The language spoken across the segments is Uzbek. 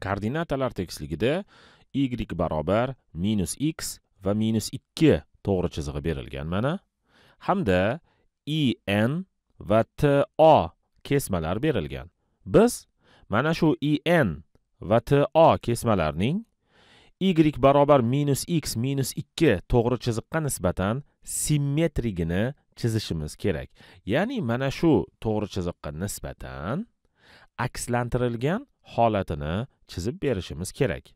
koordinatalar tekisligida y barobar minus x va minus 2 to'g'ri chizig'i berilgan mana hamda i n va t o kesmalar berilgan biz mana shu i n va t o kesmalarning y barobar minus x minus 2 to'g'ri chiziqqa nisbatan simmetrigini chizishimiz kerak ya'ni mana shu to'g'ri chiziqqa nisbatan akslantirilgan holatini chizib berishimiz kerak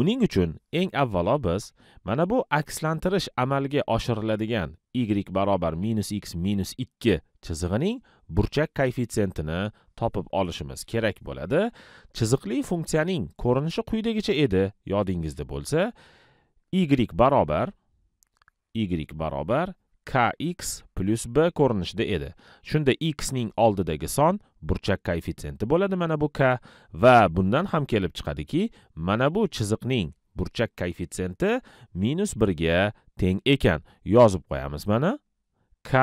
uning uchun eng avvalo biz mana bu akslantirish amalga oshiriladigan y barobar minus x minus ikki chizig'ining burchak koeffitsientini topib olishimiz kerak bo'ladi chiziqli funksiyaning ko'rinishi quyidagicha edi yodingizda bo'lsa y barobar y barobar kx plus b ko'rinishida edi shunda x ning oldidagi son burchak koeffitsenti bo'ladi mana bu k va bundan ham kelib chiqadiki mana bu chiziqning burchak koeffitsenti minus birga teng ekan yozib qo'yamiz mana k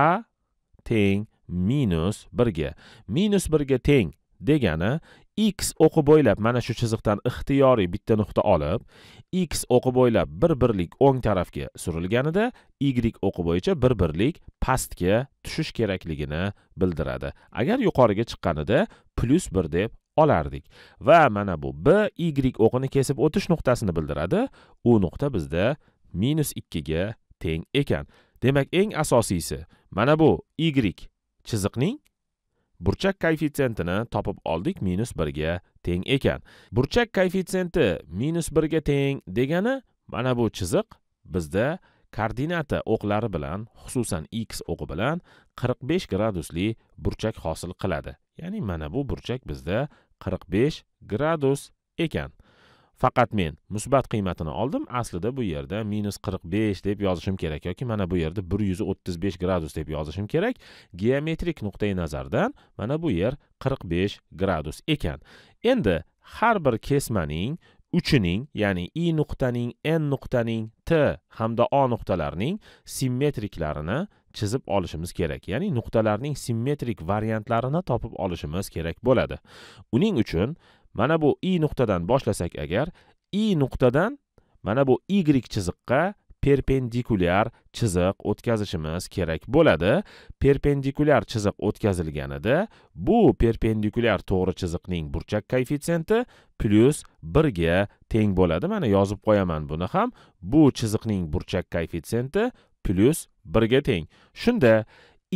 teng minus birga minus birga teng degani x o'qi bo'ylab mana shu chiziqdan ixtiyoriy bitta nuqta olib x o'qi bo'ylab bir birlik o'ng tarafga surilganida y o'qi bo'yicha bir birlik pastga tushish kerakligini bildiradi agar yuqoriga chiqqanida plyus bir deb olardik va mana bu b y o'qini kesib o'tish nuqtasini bildiradi u nuqta bizda minus ikkiga teng ekan demak eng asosiysi mana bu y chiziqning burchak koeffitsiyentini topib oldik minus birga teng ekan burchak koeffitsiyenti minus birga teng degani mana bu chiziq bizda koordinata o'qlari bilan xususan x o'qi bilan 45 gradusli burchak hosil qiladi ya'ni mana bu burchak bizda 45 gradus ekan faqat men musbat qiymatini oldim aslida bu yerda minus qirq besh deb yozishim kerak yoki mana bu yerda bir yuz o'ttiz besh gradus deb yozishim kerak geometrik nuqtai nazardan mana bu yer qirq besh gradus ekan endi har bir kesmaning uchining ya'ni i nuqtaning n nuqtaning t hamda o nuqtalarining simmetriklarini chizib olishimiz kerak ya'ni nuqtalarning simmetrik variantlarini topib olishimiz kerak bo'ladi uning uchun mana bu i nuqtadan boshlasak agar i nuqtadan mana bu y chiziqqa perpendikulyar chiziq o'tkazishimiz kerak bo'ladi perpendikulyar chiziq o'tkazilganida bu perpendikulyar to'g'ri chiziqning burchak koeffitsiyenti plyus birga teng bo'ladi mana yozib qo'yaman buni ham bu chiziqning burchak koeffitsiyenti plyus birga teng shunda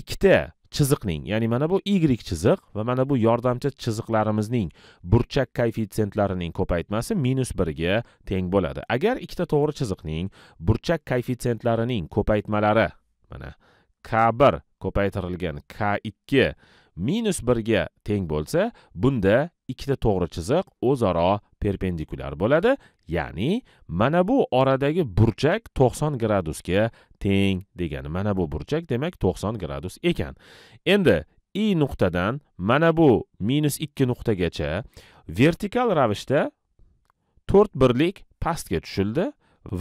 ikkita chiziqning ya'ni mana bu y chiziq va mana bu yordamchi chiziqlarimizning burchak koeffitsentlarining ko'paytmasi minus birga teng bo'ladi agar ikkita to'g'ri chiziqning burchak koeffitsentlarining ko'paytmalari mana k bir ko'paytirilgan k ikki minus birga teng bo'lsa bunda ikkita to'g'ri chiziq o'zaro perpendikulyar bo'ladi ya'ni mana bu oradagi burchak 90 gradusga teng degani mana bu burchak demak 90 gradus ekan endi i nuqtadan mana bu minus 2 nuqtagacha vertikal ravishda 4 birlik pastga tushildi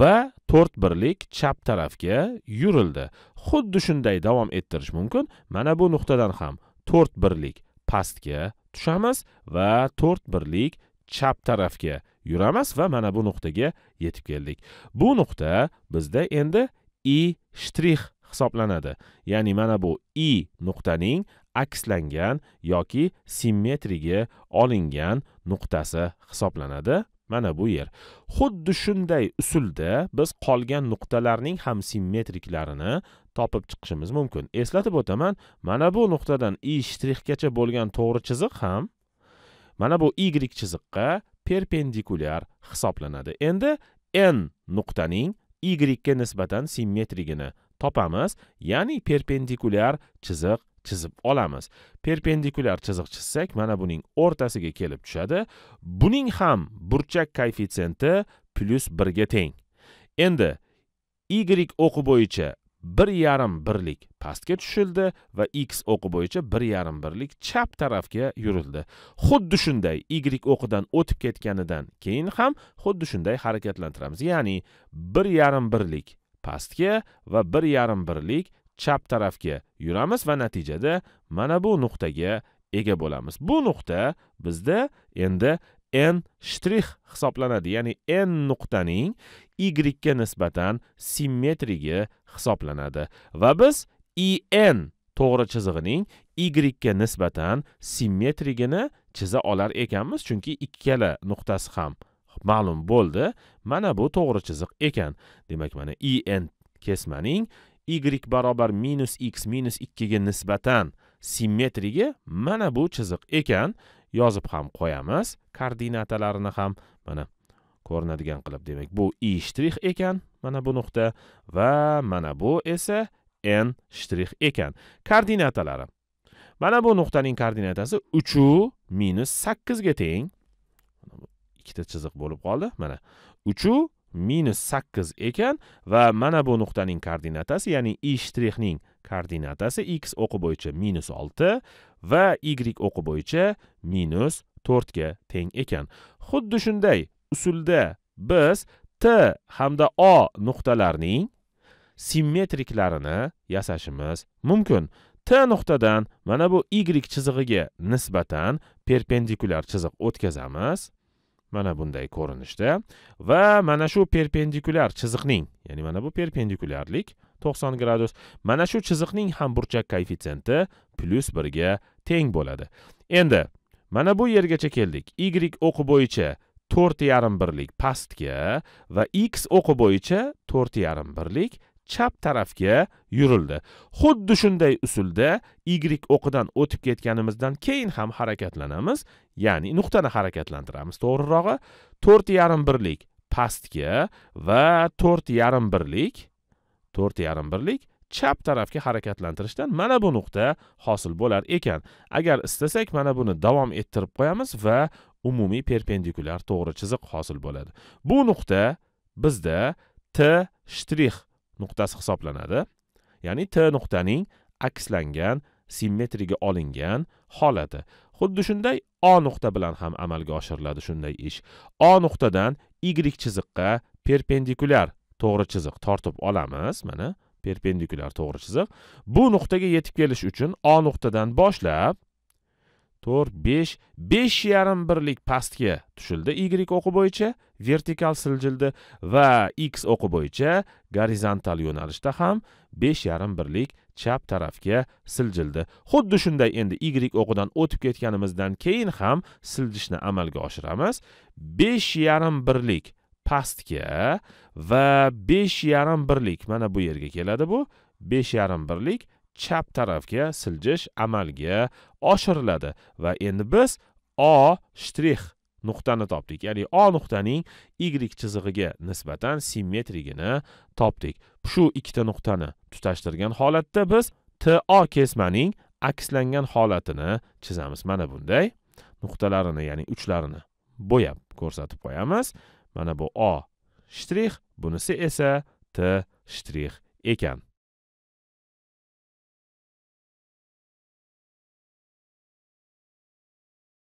va 4 birlik chap tarafga yurildi xuddi shunday davom ettirish mumkin mana bu nuqtadan ham 4 birlik pastga tushamiz va 4 birlik chap tarafga yuramiz va mana bu nuqtaga yetib keldik bu nuqta bizda endi i shtrix hisoblanadi ya'ni mana bu i nuqtaning akslangan yoki simmetriga olingan nuqtasi hisoblanadi mana bu yer xuddi shunday usulda biz qolgan nuqtalarning ham simmetriklarini topib chiqishimiz mumkin eslatib o'taman mana bu nuqtadan i shtrixgacha bo'lgan to'g'ri chiziq ham mana bu y chiziqqa perpendikulyar hisoblanadi endi n nuqtaning y ga nisbatan simmetrigini topamiz ya'ni perpendikulyar chiziq chizib olamiz perpendikulyar chiziq chizsak mana buning o'rtasiga kelib tushadi buning ham burchak koeffitsiyenti +1 ga teng endi y o'qi bo'yicha bir yarim birlik pastga tushildi va x o'qi bo'yicha bir yarim birlik chap tarafga yurildi xuddi shunday y o'qidan o'tib ketganidan keyin ham xuddi shunday harakatlantiramiz ya'ni bir yarim birlik pastga va bir yarim birlik chap tarafga yuramiz va natijada mana bu nuqtaga ega bo'lamiz bu nuqta bizda endi n shtrix hisoblanadi ya'ni n nuqtaning y ga nisbatan simmetrigi hisoblanadi va biz in to'g'ri chizig'ining y ga nisbatan simmetrigini chiza olar ekanmiz chunki ikkala nuqtasi ham ma'lum bo'ldi mana bu to'g'ri chiziq ekan demak mana in kesmaning y barobar minus x minus ikkiga nisbatan simmetrigi mana bu chiziq ekan yozib ham qo'yamiz koordinatalarini ham mana ko'rinadigan qilib demak bu i shtrix ekan mana bu nuqta va mana bu esa n shtrix ekan koordinatalari mana bu nuqtaning koordinatasi uchu minus sakkizga teng ikkita chiziq bo'lib qoldi mana uchu minus sakkiz ekan va mana bu nuqtaning koordinatasi ya'ni i shtrixning koordinatasi x o'qi bo'yicha minus olti va y o'qi bo'yicha minus to'rtga teng ekan xuddi shunday usulda biz t hamda o nuqtalarning simmetriklarini yasashimiz mumkin t nuqtadan mana bu y chizig'iga nisbatan perpendikulyar chiziq o'tkazamiz mana bunday ko'rinishda va mana shu perpendikulyar chiziqning ya'ni mana bu perpendikulyarlik 90 gradus mana shu chiziqning ham burchak koeffitsiyenti plyus birga teng bo'ladi endi mana bu yergacha keldik y o'qi bo'yicha to'rt yarim birlik pastga va x o'qi bo'yicha to'rt yarim birlik chap tarafga yurildi xuddi shunday usulda y o'qidan o'tib ketganimizdan keyin ham harakatlanamiz ya'ni nuqtani harakatlantiramiz to'g'rirog'i to'rt yarim birlik pastga va to'rt yarim birlik to'rt yarim birlik chap tarafga harakatlantirishdan mana bu nuqta hosil bo'lar ekan agar istasak mana buni davom ettirib qo'yamiz va umumiy perpendikulyar to'g'ri chiziq hosil bo'ladi bu nuqta bizda t shtrix nuqtasi hisoblanadi ya'ni t nuqtaning akslangan simmetriga olingan holati xuddi shunday o nuqta bilan ham amalga oshiriladi shunday ish o nuqtadan y chiziqqa perpendikulyar to'g'ri chiziq tortib olamiz mana perpendikulyar to'g'ri chiziq bu nuqtaga yetib kelish uchun o nuqtadan boshlab to'rt besh besh yarim birlik pastga tushildi y o'qi bo'yicha vertikal siljildi va x o'qi bo'yicha gorizontal yo'nalishda ham besh yarim birlik chap tarafga siljildi xuddi shunday endi y o'qidan o'tib ketganimizdan keyin ham siljishni amalga oshiramiz besh yarim birlik pastga va besh yarim birlik mana bu yerga keladi bu besh yarim birlik chap tarafga siljish amalga oshiriladi va endi biz o shtrix nuqtani topdik ya'ni o nuqtaning y chizig'iga nisbatan simmetrigini topdik shu ikkita nuqtani tutashtirgan holatda biz to kesmaning akslangan holatini chizamiz mana bunday nuqtalarini ya'ni uchlarini bo'yab ko'rsatib qo'yamiz mana bu o shtrix bunisi esa t shtrix ekan